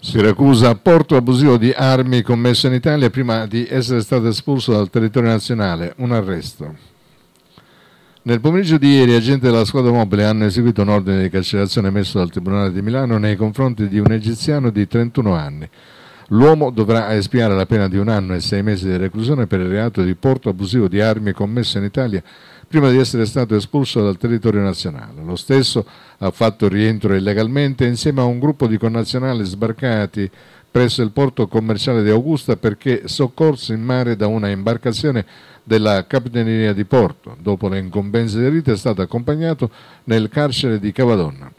Siracusa, porto abusivo di armi commesso in Italia prima di essere stato espulso dal territorio nazionale, un arresto. Nel pomeriggio di ieri agenti della squadra mobile hanno eseguito un ordine di carcerazione emesso dal Tribunale di Milano nei confronti di un egiziano di 31 anni L'uomo dovrà espiare la pena di un anno e sei mesi di reclusione per il reato di porto abusivo di armi commesso in Italia prima di essere stato espulso dal territorio nazionale. Lo stesso ha fatto rientro illegalmente insieme a un gruppo di connazionali sbarcati presso il porto commerciale di Augusta perché soccorso in mare da una imbarcazione della Capitaneria di Porto. Dopo le incombenze di rito è stato accompagnato nel carcere di Cavadonna.